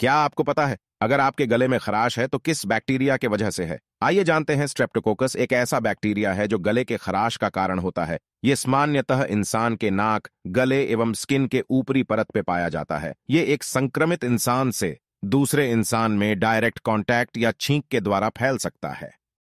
क्या आपको पता है अगर आपके गले में खराश है तो किस बैक्टीरिया के वजह से है आइए जानते हैं स्ट्रेप्टोकोकस एक ऐसा बैक्टीरिया है जो गले के खराश का कारण होता है ये सामान्यतः इंसान के नाक गले एवं स्किन के ऊपरी परत पे पाया जाता है ये एक संक्रमित इंसान से दूसरे इंसान में डायरेक्ट कॉन्टैक्ट या छींक के द्वारा फैल सकता है